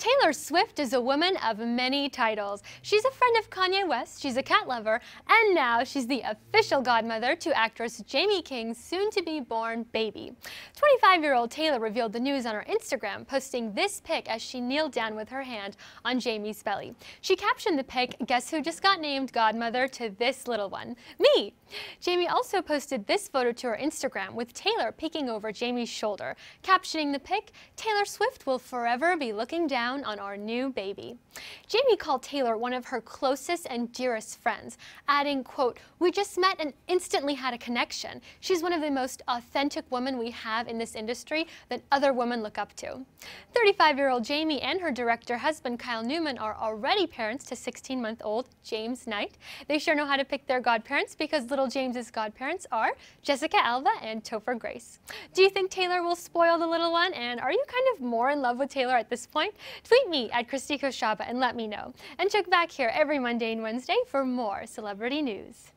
Taylor Swift is a woman of many titles. She's a friend of Kanye West, she's a cat lover, and now she's the official godmother to actress Jamie King's soon-to-be-born baby. 25-year-old Taylor revealed the news on her Instagram, posting this pic as she kneeled down with her hand on Jamie's belly. She captioned the pic, guess who just got named godmother to this little one? Me! Jamie also posted this photo to her Instagram with Taylor peeking over Jamie's shoulder, captioning the pic, Taylor Swift will forever be looking down down on our new baby. Jamie called Taylor one of her closest and dearest friends, adding, quote, we just met and instantly had a connection. She's one of the most authentic women we have in this industry that other women look up to. 35-year-old Jamie and her director husband Kyle Newman are already parents to 16-month-old James Knight. They sure know how to pick their godparents because little James's godparents are Jessica Alba and Topher Grace. Do you think Taylor will spoil the little one? And are you kind of more in love with Taylor at this point? Tweet me at Christy Koshaba and let me me know. And check back here every Monday and Wednesday for more celebrity news.